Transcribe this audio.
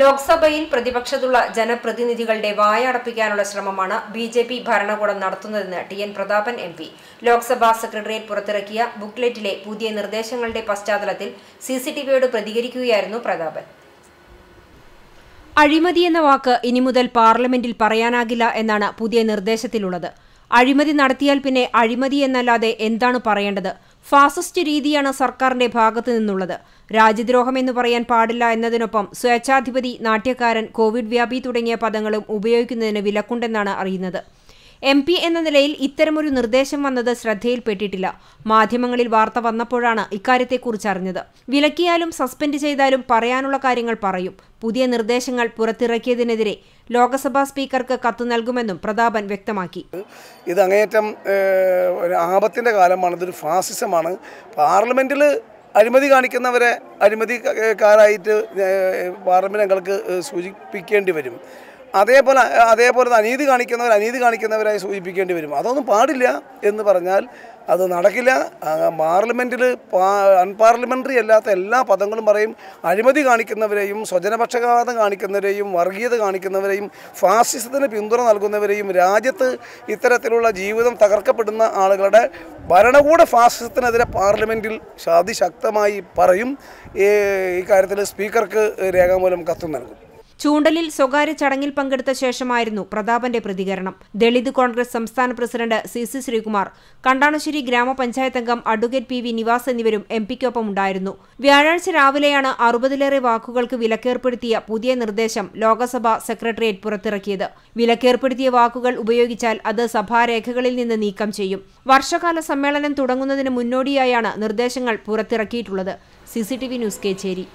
ലോക്സഭയിൽ പ്രതിപക്ഷത്തുള്ള ജനപ്രതിനിധികളുടെ വായടപ്പിക്കാനുള്ള ശ്രമമാണ് ബി ജെ പി ഭരണകൂടം നടത്തുന്നതെന്ന് T N Prathapan M P Lok Sabha secretariat പുറത്തിറക്കിയ ബുക്ക്ലെറ്റിലെ പുതിയ നിർദ്ദേശങ്ങളുടെ പശ്ചാത്തലത്തിൽ സി സി ടി വിയോട് പ്രതികരിക്കുകയായിരുന്നു പ്രതാപൻ അഴിമതി എന്ന വാക്ക് ഇനി മുതൽ പാർലമെന്റിൽ പറയാനാകില്ല എന്നാണ് പുതിയ നിർദ്ദേശത്തിലുള്ളത് അഴിമതി നടത്തിയാൽ പിന്നെ അഴിമതി എന്നല്ലാതെ എന്താണ് പറയേണ്ടത് ഫാസിസ്റ്റ് രീതിയാണ് സർക്കാരിന്റെ ഭാഗത്തു നിന്നുള്ളത് രാജ്യദ്രോഹം എന്ന് പറയാൻ പാടില്ല എന്നതിനൊപ്പം സ്വേച്ഛാധിപതി നാട്യക്കാരൻ കോവിഡ് വ്യാപി തുടങ്ങിയ പദങ്ങളും ഉപയോഗിക്കുന്നതിന് വിലക്കുണ്ടെന്നാണ് അറിയുന്നത് എം പി എന്ന നിലയിൽ ഇത്തരമൊരു നിർദ്ദേശം വന്നത് ശ്രദ്ധയിൽപ്പെട്ടിട്ടില്ല മാധ്യമങ്ങളിൽ വാർത്ത വന്നപ്പോഴാണ് ഇക്കാര്യത്തെക്കുറിച്ച് അറിഞ്ഞത് വിലക്കിയാലും സസ്പെൻഡ് ചെയ്താലും പറയാനുള്ള കാര്യങ്ങൾ പറയും പുതിയ നിർദ്ദേശങ്ങൾ പുറത്തിറക്കിയതിനെതിരെ ലോക്സഭാ സ്പീക്കർക്ക് കത്ത് നൽകുമെന്നും പ്രതാപൻ വ്യക്തമാക്കി ഇത് അങ്ങേയറ്റം ആപത്തിന്റെ കാലമാണ് ഇതൊരു ഫാസിസമാണ് പാർലമെന്റിൽ അഴിമതി കാണിക്കുന്നവരെ അഴിമതിക്കാരായിട്ട് പാർലമെന്റ് ഞങ്ങൾക്ക് സൂചിപ്പിക്കേണ്ടി വരും അതേപോലെ അതേപോലെ അനീതി കാണിക്കുന്നവർ അനീതി കാണിക്കുന്നവരായി സൂചിപ്പിക്കേണ്ടി വരും അതൊന്നും പാടില്ല എന്ന് പറഞ്ഞാൽ അത് നടക്കില്ല പാർലമെൻറ്റിൽ അൺപാർലമെൻ്ററി അല്ലാത്ത എല്ലാ പദങ്ങളും പറയും അഴിമതി കാണിക്കുന്നവരെയും സ്വജനപക്ഷപാതം കാണിക്കുന്നവരെയും വർഗീയത കാണിക്കുന്നവരെയും ഫാസിസത്തിന് പിന്തുണ നൽകുന്നവരെയും രാജ്യത്ത് ഇത്തരത്തിലുള്ള ജീവിതം തകർക്കപ്പെടുന്ന ആളുകളുടെ ഭരണകൂട ഫാസിസത്തിനെതിരെ പാർലമെൻറ്റിൽ അതിശക്തമായി പറയും ഈ കാര്യത്തിൽ സ്പീക്കർക്ക് രേഖാമൂലം കത്ത് നൽകും ചൂണ്ടലിൽ സ്വകാര്യ ചടങ്ങിൽ പങ്കെടുത്ത ശേഷമായിരുന്നു പ്രതാപന്റെ പ്രതികരണം ദളിത് കോൺഗ്രസ് സംസ്ഥാന president C C Sreekumar Kandanassery ഗ്രാമപഞ്ചായത്ത് അംഗം അഡ്വക്കേറ്റ് പി വി നിവാസ് എന്നിവരും എം പിക്കൊപ്പം ഉണ്ടായിരുന്നു വ്യാഴാഴ്ച രാവിലെയാണ് അറുപതിലേറെ വാക്കുകൾക്ക് വിലക്കേർപ്പെടുത്തിയ പുതിയ നിർദ്ദേശം ലോക്സഭാ സെക്രട്ടേറിയറ്റ് പുറത്തിറക്കിയത് വിലക്കേർപ്പെടുത്തിയ വാക്കുകൾ ഉപയോഗിച്ചാൽ അത് സഭാരേഖകളിൽ നിന്ന് നീക്കം ചെയ്യും വർഷകാല സമ്മേളനം തുടങ്ങുന്നതിന് മുന്നോടിയായാണ് നിർദ്ദേശങ്ങൾ പുറത്തിറക്കിയിട്ടുള്ളത് സിസിടിവി ന്യൂസ് കേച്ചേരി